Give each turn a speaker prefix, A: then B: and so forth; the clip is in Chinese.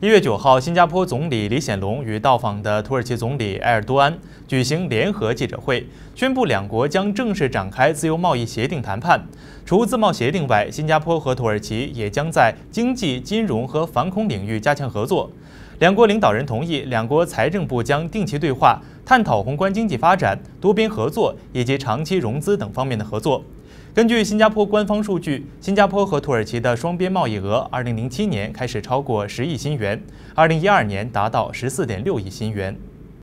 A: 一月九号，新加坡总理李显龙与到访的土耳其总理埃尔多安举行联合记者会，宣布两国将正式展开自由贸易协定谈判。除自贸协定外，新加坡和土耳其也将在经济、金融和反恐领域加强合作。两国领导人同意，两国财政部将定期对话，探讨宏观经济发展、多边合作以及长期融资等方面的合作。根据新加坡官方数据，新加坡和土耳其的双边贸易额，2007年开始超过10亿新元，2012年达到14.6亿新元。